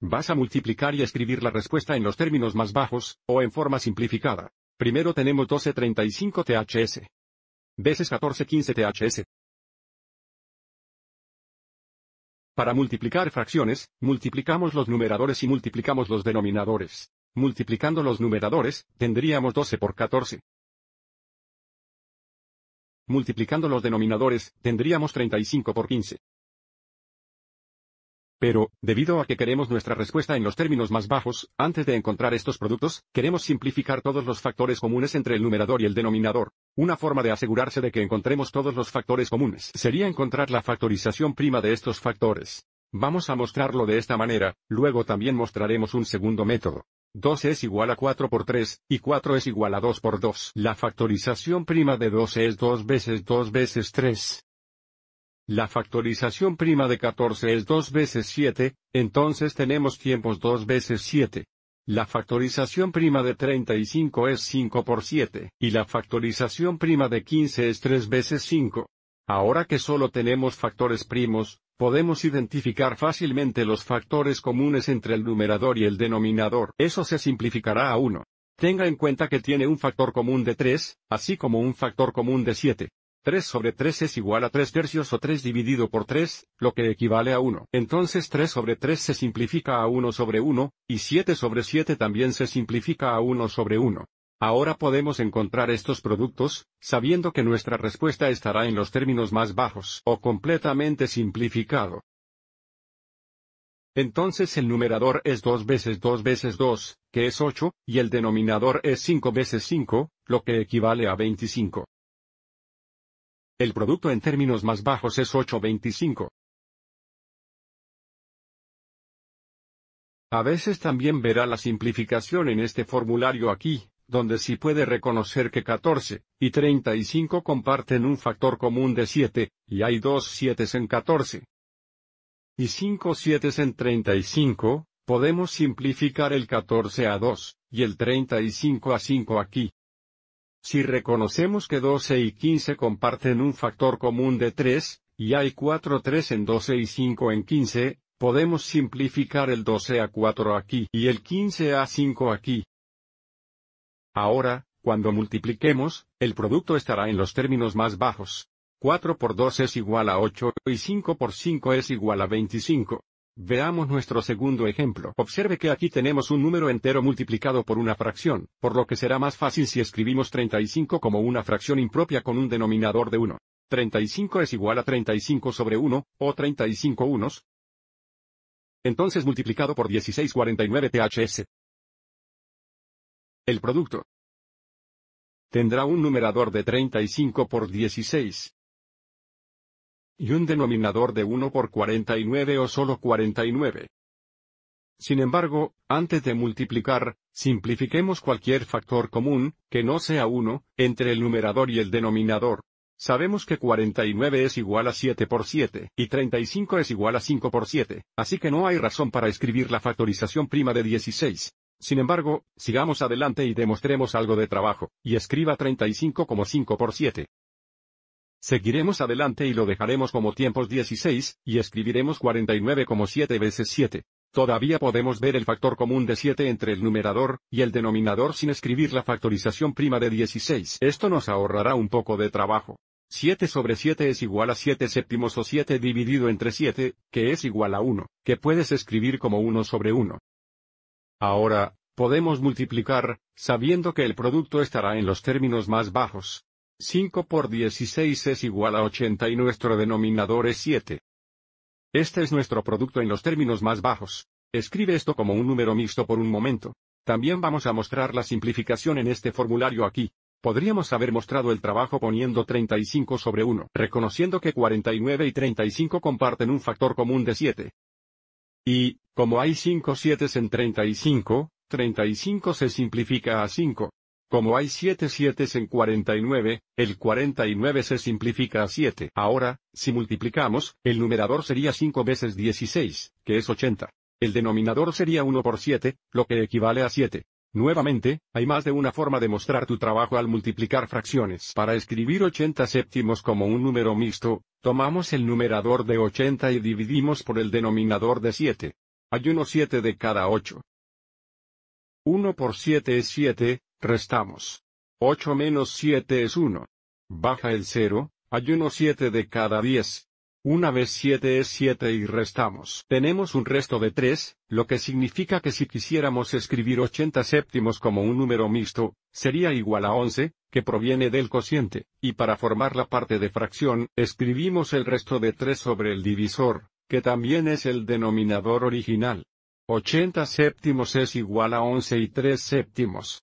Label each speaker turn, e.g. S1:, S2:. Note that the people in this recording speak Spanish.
S1: Vas a multiplicar y escribir la respuesta en los términos más bajos, o en forma simplificada. Primero tenemos 1235 THS. Veces 1415 THS. Para multiplicar fracciones, multiplicamos los numeradores y multiplicamos los denominadores. Multiplicando los numeradores, tendríamos 12 por 14. Multiplicando los denominadores, tendríamos 35 por 15. Pero, debido a que queremos nuestra respuesta en los términos más bajos, antes de encontrar estos productos, queremos simplificar todos los factores comunes entre el numerador y el denominador. Una forma de asegurarse de que encontremos todos los factores comunes sería encontrar la factorización prima de estos factores. Vamos a mostrarlo de esta manera, luego también mostraremos un segundo método. 2 es igual a 4 por 3, y 4 es igual a 2 por 2. La factorización prima de 12 es 2 veces 2 veces 3. La factorización prima de 14 es 2 veces 7, entonces tenemos tiempos 2 veces 7. La factorización prima de 35 es 5 por 7, y la factorización prima de 15 es 3 veces 5. Ahora que solo tenemos factores primos, podemos identificar fácilmente los factores comunes entre el numerador y el denominador. Eso se simplificará a 1. Tenga en cuenta que tiene un factor común de 3, así como un factor común de 7. 3 sobre 3 es igual a 3 tercios o 3 dividido por 3, lo que equivale a 1. Entonces 3 sobre 3 se simplifica a 1 sobre 1, y 7 sobre 7 también se simplifica a 1 sobre 1. Ahora podemos encontrar estos productos, sabiendo que nuestra respuesta estará en los términos más bajos o completamente simplificado. Entonces el numerador es 2 veces 2 veces 2, que es 8, y el denominador es 5 veces 5, lo que equivale a 25. El producto en términos más bajos es 8.25. A veces también verá la simplificación en este formulario aquí, donde si puede reconocer que 14 y 35 comparten un factor común de 7, y hay dos 7 en 14 y 5 7 en 35, podemos simplificar el 14 a 2, y el 35 a 5 aquí. Si reconocemos que 12 y 15 comparten un factor común de 3, y hay 4 3 en 12 y 5 en 15, podemos simplificar el 12 a 4 aquí y el 15 a 5 aquí. Ahora, cuando multipliquemos, el producto estará en los términos más bajos. 4 por 2 es igual a 8 y 5 por 5 es igual a 25. Veamos nuestro segundo ejemplo. Observe que aquí tenemos un número entero multiplicado por una fracción, por lo que será más fácil si escribimos 35 como una fracción impropia con un denominador de 1. 35 es igual a 35 sobre 1, o 35 unos. Entonces multiplicado por 1649 THS. El producto tendrá un numerador de 35 por 16 y un denominador de 1 por 49 o solo 49. Sin embargo, antes de multiplicar, simplifiquemos cualquier factor común, que no sea 1, entre el numerador y el denominador. Sabemos que 49 es igual a 7 por 7, y 35 es igual a 5 por 7, así que no hay razón para escribir la factorización prima de 16. Sin embargo, sigamos adelante y demostremos algo de trabajo, y escriba 35 como 5 por 7. Seguiremos adelante y lo dejaremos como tiempos 16, y escribiremos 49 como 7 veces 7. Todavía podemos ver el factor común de 7 entre el numerador, y el denominador sin escribir la factorización prima de 16. Esto nos ahorrará un poco de trabajo. 7 sobre 7 es igual a 7 séptimos o 7 dividido entre 7, que es igual a 1, que puedes escribir como 1 sobre 1. Ahora, podemos multiplicar, sabiendo que el producto estará en los términos más bajos, 5 por 16 es igual a 80 y nuestro denominador es 7. Este es nuestro producto en los términos más bajos. Escribe esto como un número mixto por un momento. También vamos a mostrar la simplificación en este formulario aquí. Podríamos haber mostrado el trabajo poniendo 35 sobre 1, reconociendo que 49 y 35 comparten un factor común de 7. Y, como hay 5 7 en 35, 35 se simplifica a 5. Como hay 7 7 en 49, el 49 se simplifica a 7. Ahora, si multiplicamos, el numerador sería 5 veces 16, que es 80. El denominador sería 1 por 7, lo que equivale a 7. Nuevamente, hay más de una forma de mostrar tu trabajo al multiplicar fracciones. Para escribir 80 séptimos como un número mixto, tomamos el numerador de 80 y dividimos por el denominador de 7. Hay uno 7 de cada 8. 1 por 7 es 7, Restamos. 8 menos 7 es 1. Baja el 0, hay 1 7 de cada 10. Una vez 7 es 7 y restamos. Tenemos un resto de 3, lo que significa que si quisiéramos escribir 80 séptimos como un número mixto, sería igual a 11, que proviene del cociente, y para formar la parte de fracción, escribimos el resto de 3 sobre el divisor, que también es el denominador original. 80 séptimos es igual a 11 y 3 séptimos.